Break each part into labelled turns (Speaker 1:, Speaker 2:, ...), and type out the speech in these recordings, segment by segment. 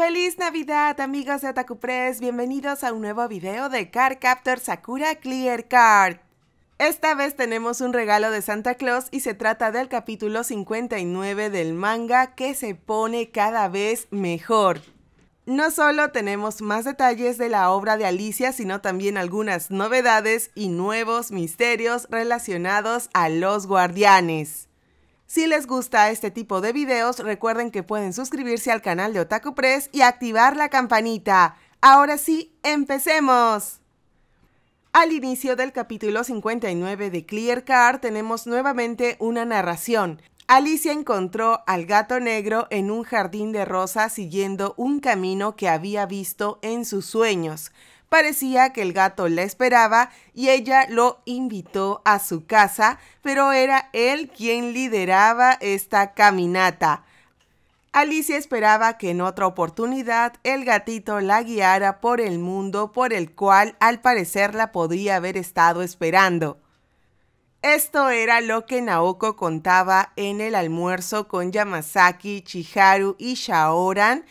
Speaker 1: ¡Feliz Navidad, amigos de Otaku Bienvenidos a un nuevo video de Car Captor Sakura Clear Card. Esta vez tenemos un regalo de Santa Claus y se trata del capítulo 59 del manga que se pone cada vez mejor. No solo tenemos más detalles de la obra de Alicia, sino también algunas novedades y nuevos misterios relacionados a los guardianes. Si les gusta este tipo de videos, recuerden que pueden suscribirse al canal de Otaku Press y activar la campanita. Ahora sí, empecemos. Al inicio del capítulo 59 de Clear Car tenemos nuevamente una narración. Alicia encontró al gato negro en un jardín de rosas siguiendo un camino que había visto en sus sueños. Parecía que el gato la esperaba y ella lo invitó a su casa, pero era él quien lideraba esta caminata. Alicia esperaba que en otra oportunidad el gatito la guiara por el mundo por el cual al parecer la podía haber estado esperando. Esto era lo que Naoko contaba en el almuerzo con Yamazaki, Chiharu y Shaoran,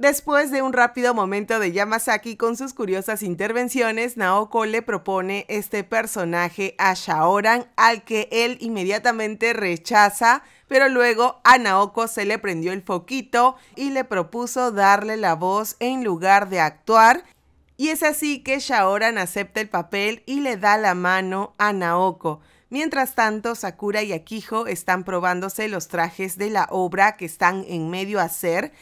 Speaker 1: Después de un rápido momento de Yamazaki con sus curiosas intervenciones, Naoko le propone este personaje a Shaoran, al que él inmediatamente rechaza, pero luego a Naoko se le prendió el foquito y le propuso darle la voz en lugar de actuar. Y es así que Shaoran acepta el papel y le da la mano a Naoko. Mientras tanto, Sakura y Akiho están probándose los trajes de la obra que están en medio hacer,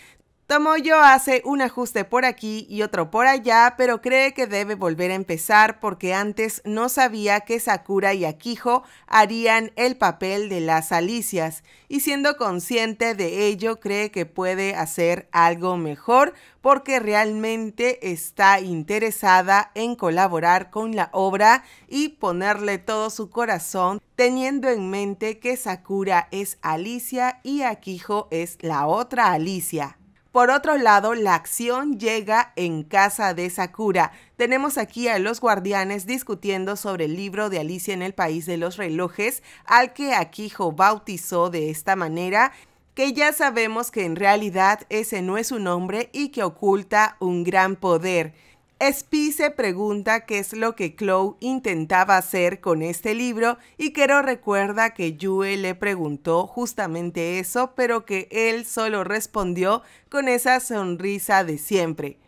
Speaker 1: Tomoyo hace un ajuste por aquí y otro por allá, pero cree que debe volver a empezar porque antes no sabía que Sakura y Akiho harían el papel de las Alicias y siendo consciente de ello cree que puede hacer algo mejor porque realmente está interesada en colaborar con la obra y ponerle todo su corazón teniendo en mente que Sakura es Alicia y Akijo es la otra Alicia. Por otro lado, la acción llega en casa de Sakura. Tenemos aquí a los guardianes discutiendo sobre el libro de Alicia en el País de los Relojes, al que Akijo bautizó de esta manera, que ya sabemos que en realidad ese no es su nombre y que oculta un gran poder. Spee se pregunta qué es lo que Chloe intentaba hacer con este libro y Kero recuerda que Yue le preguntó justamente eso, pero que él solo respondió con esa sonrisa de siempre.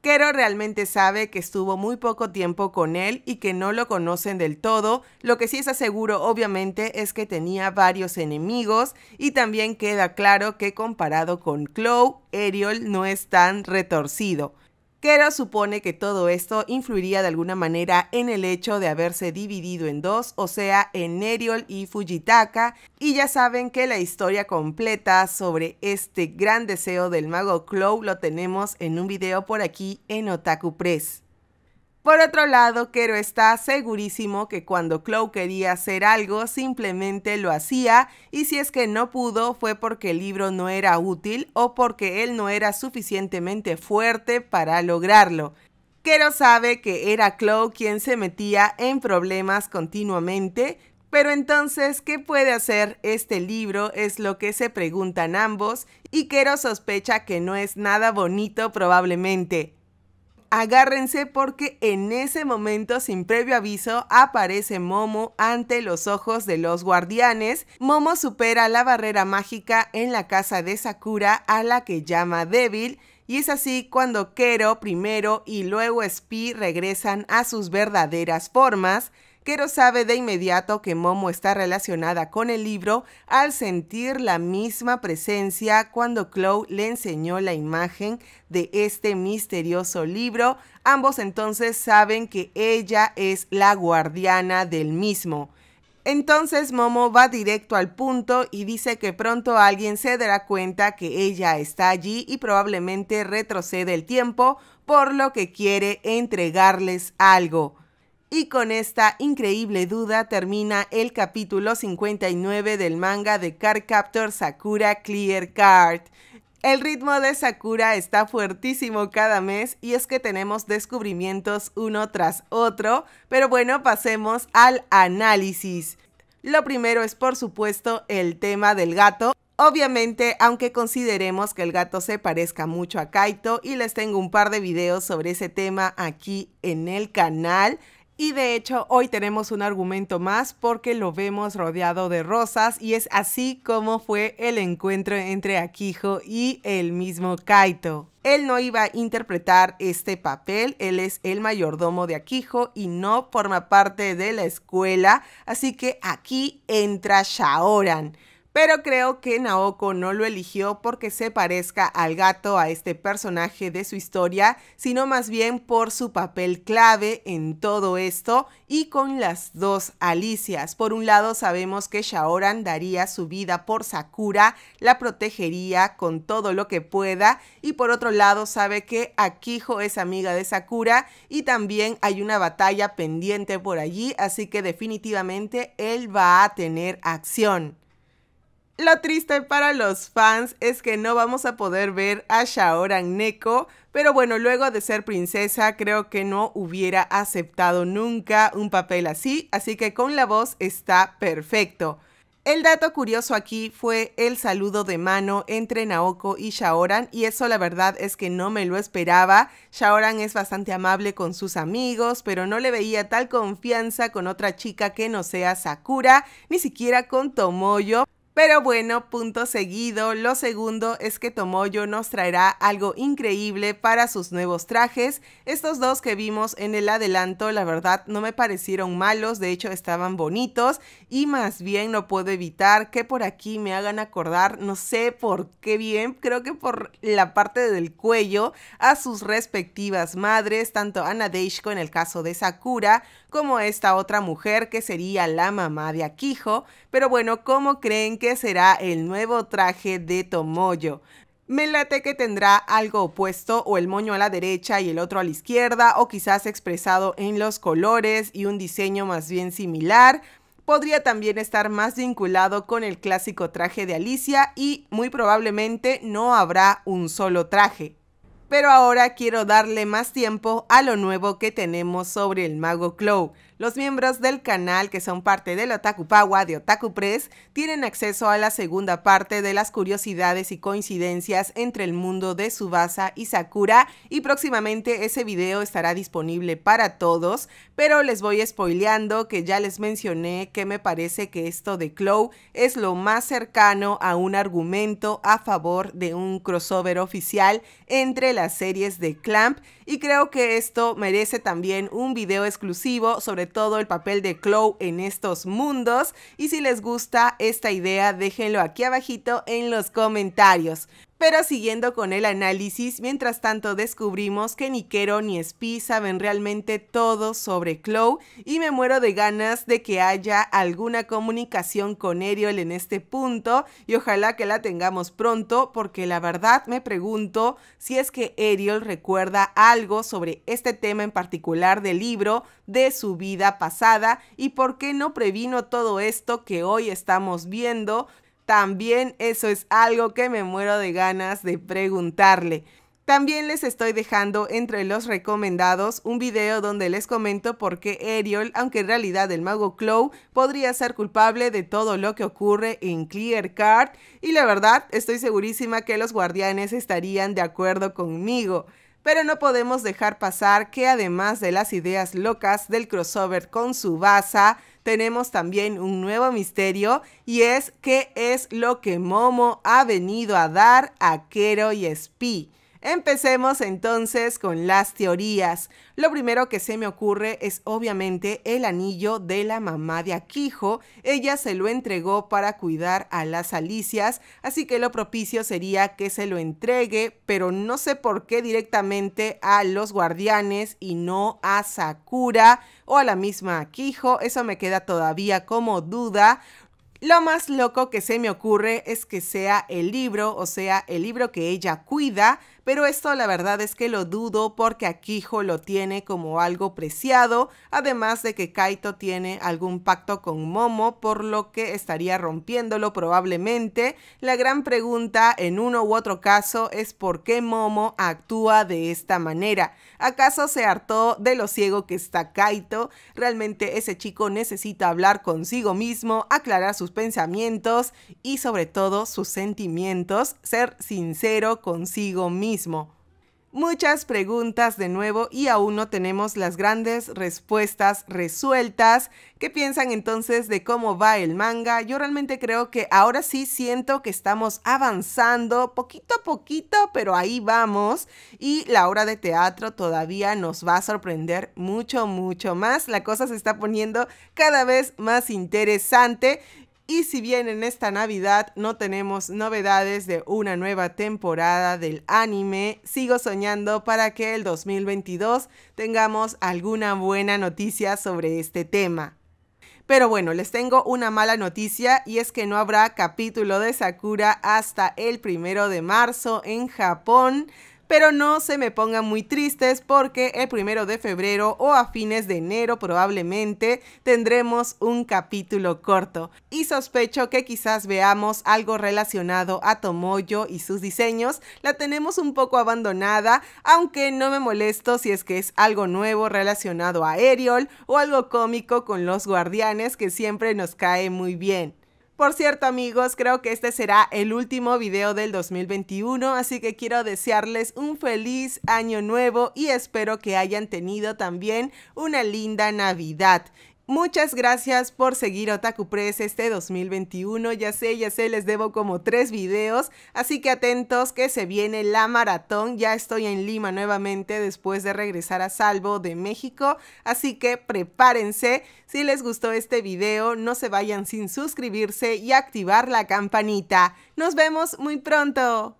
Speaker 1: Kero realmente sabe que estuvo muy poco tiempo con él y que no lo conocen del todo. Lo que sí es seguro, obviamente, es que tenía varios enemigos y también queda claro que comparado con Chloe, Ariel no es tan retorcido. Kera supone que todo esto influiría de alguna manera en el hecho de haberse dividido en dos, o sea, en Neriol y Fujitaka, y ya saben que la historia completa sobre este gran deseo del mago Clow lo tenemos en un video por aquí en Otaku Press. Por otro lado, Kero está segurísimo que cuando Chloe quería hacer algo, simplemente lo hacía y si es que no pudo fue porque el libro no era útil o porque él no era suficientemente fuerte para lograrlo. Kero sabe que era Chloe quien se metía en problemas continuamente, pero entonces, ¿qué puede hacer este libro? Es lo que se preguntan ambos y Kero sospecha que no es nada bonito probablemente agárrense porque en ese momento, sin previo aviso, aparece Momo ante los ojos de los guardianes. Momo supera la barrera mágica en la casa de Sakura a la que llama débil. Y es así cuando Kero primero y luego Spee regresan a sus verdaderas formas sabe de inmediato que Momo está relacionada con el libro al sentir la misma presencia cuando Chloe le enseñó la imagen de este misterioso libro. Ambos entonces saben que ella es la guardiana del mismo. Entonces Momo va directo al punto y dice que pronto alguien se dará cuenta que ella está allí y probablemente retrocede el tiempo, por lo que quiere entregarles algo. Y con esta increíble duda termina el capítulo 59 del manga de Card Captor Sakura Clear Card. El ritmo de Sakura está fuertísimo cada mes y es que tenemos descubrimientos uno tras otro, pero bueno, pasemos al análisis. Lo primero es por supuesto el tema del gato. Obviamente, aunque consideremos que el gato se parezca mucho a Kaito y les tengo un par de videos sobre ese tema aquí en el canal, y de hecho, hoy tenemos un argumento más porque lo vemos rodeado de rosas y es así como fue el encuentro entre Akiho y el mismo Kaito. Él no iba a interpretar este papel, él es el mayordomo de Akijo y no forma parte de la escuela, así que aquí entra Shaoran pero creo que Naoko no lo eligió porque se parezca al gato a este personaje de su historia, sino más bien por su papel clave en todo esto y con las dos Alicias. Por un lado sabemos que Shaoran daría su vida por Sakura, la protegería con todo lo que pueda y por otro lado sabe que Akiho es amiga de Sakura y también hay una batalla pendiente por allí, así que definitivamente él va a tener acción. Lo triste para los fans es que no vamos a poder ver a Shaoran Neko, pero bueno, luego de ser princesa creo que no hubiera aceptado nunca un papel así, así que con la voz está perfecto. El dato curioso aquí fue el saludo de mano entre Naoko y Shaoran y eso la verdad es que no me lo esperaba. Shaoran es bastante amable con sus amigos, pero no le veía tal confianza con otra chica que no sea Sakura, ni siquiera con Tomoyo. Pero bueno, punto seguido, lo segundo es que Tomoyo nos traerá algo increíble para sus nuevos trajes. Estos dos que vimos en el adelanto, la verdad, no me parecieron malos, de hecho estaban bonitos y más bien no puedo evitar que por aquí me hagan acordar, no sé por qué bien, creo que por la parte del cuello, a sus respectivas madres, tanto a Nadeshiko en el caso de Sakura, como esta otra mujer que sería la mamá de Akiho, pero bueno, ¿cómo creen que será el nuevo traje de Tomoyo? Me late que tendrá algo opuesto o el moño a la derecha y el otro a la izquierda o quizás expresado en los colores y un diseño más bien similar. Podría también estar más vinculado con el clásico traje de Alicia y muy probablemente no habrá un solo traje pero ahora quiero darle más tiempo a lo nuevo que tenemos sobre el mago Clow. Los miembros del canal que son parte del Otaku Pawa de Otaku Press tienen acceso a la segunda parte de las curiosidades y coincidencias entre el mundo de Subasa y Sakura y próximamente ese video estará disponible para todos, pero les voy spoileando que ya les mencioné que me parece que esto de Claw es lo más cercano a un argumento a favor de un crossover oficial entre las series de Clamp y creo que esto merece también un video exclusivo sobre todo el papel de Chloe en estos mundos y si les gusta esta idea déjenlo aquí abajito en los comentarios. Pero siguiendo con el análisis, mientras tanto descubrimos que ni Kero ni Spi saben realmente todo sobre Chloe y me muero de ganas de que haya alguna comunicación con Ariel en este punto y ojalá que la tengamos pronto porque la verdad me pregunto si es que Ariel recuerda algo sobre este tema en particular del libro de su vida pasada y por qué no previno todo esto que hoy estamos viendo también eso es algo que me muero de ganas de preguntarle. También les estoy dejando entre los recomendados un video donde les comento por qué Ariel, aunque en realidad el mago Clow, podría ser culpable de todo lo que ocurre en Clear Card y la verdad estoy segurísima que los guardianes estarían de acuerdo conmigo. Pero no podemos dejar pasar que además de las ideas locas del crossover con Subasa, tenemos también un nuevo misterio y es qué es lo que Momo ha venido a dar a Kero y Spi. Empecemos entonces con las teorías. Lo primero que se me ocurre es obviamente el anillo de la mamá de Aquijo. Ella se lo entregó para cuidar a las Alicias, así que lo propicio sería que se lo entregue, pero no sé por qué directamente a los guardianes y no a Sakura o a la misma Aquijo. Eso me queda todavía como duda. Lo más loco que se me ocurre es que sea el libro, o sea, el libro que ella cuida, pero esto la verdad es que lo dudo porque Akijo lo tiene como algo preciado, además de que Kaito tiene algún pacto con Momo, por lo que estaría rompiéndolo probablemente. La gran pregunta en uno u otro caso es por qué Momo actúa de esta manera. ¿Acaso se hartó de lo ciego que está Kaito? Realmente ese chico necesita hablar consigo mismo, aclarar sus pensamientos y sobre todo sus sentimientos, ser sincero consigo mismo. Muchas preguntas de nuevo y aún no tenemos las grandes respuestas resueltas. ¿Qué piensan entonces de cómo va el manga? Yo realmente creo que ahora sí siento que estamos avanzando poquito a poquito, pero ahí vamos. Y la hora de teatro todavía nos va a sorprender mucho, mucho más. La cosa se está poniendo cada vez más interesante y si bien en esta Navidad no tenemos novedades de una nueva temporada del anime, sigo soñando para que el 2022 tengamos alguna buena noticia sobre este tema. Pero bueno, les tengo una mala noticia y es que no habrá capítulo de Sakura hasta el primero de marzo en Japón pero no se me pongan muy tristes porque el primero de febrero o a fines de enero probablemente tendremos un capítulo corto y sospecho que quizás veamos algo relacionado a Tomoyo y sus diseños. La tenemos un poco abandonada, aunque no me molesto si es que es algo nuevo relacionado a Ariel o algo cómico con los guardianes que siempre nos cae muy bien. Por cierto amigos, creo que este será el último video del 2021, así que quiero desearles un feliz año nuevo y espero que hayan tenido también una linda Navidad. Muchas gracias por seguir Otaku Press este 2021. Ya sé, ya sé, les debo como tres videos. Así que atentos que se viene la maratón. Ya estoy en Lima nuevamente después de regresar a salvo de México. Así que prepárense. Si les gustó este video, no se vayan sin suscribirse y activar la campanita. Nos vemos muy pronto.